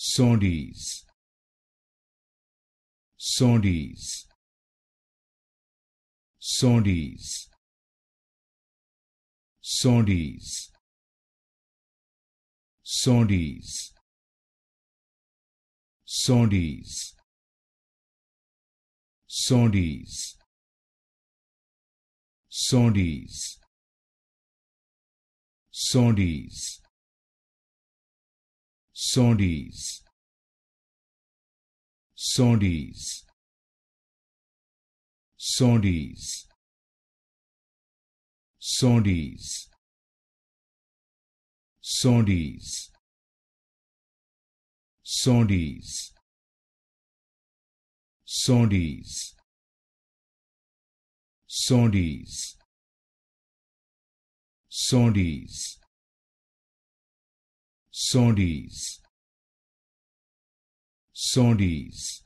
Saunders Saunders Saunders Saunders Saunders Saunders Saunders Saunders Saunders Saudis Saudis Saudis Saudis Saudis Saudis Saudis Saudis Saudis Sondis. Sondis.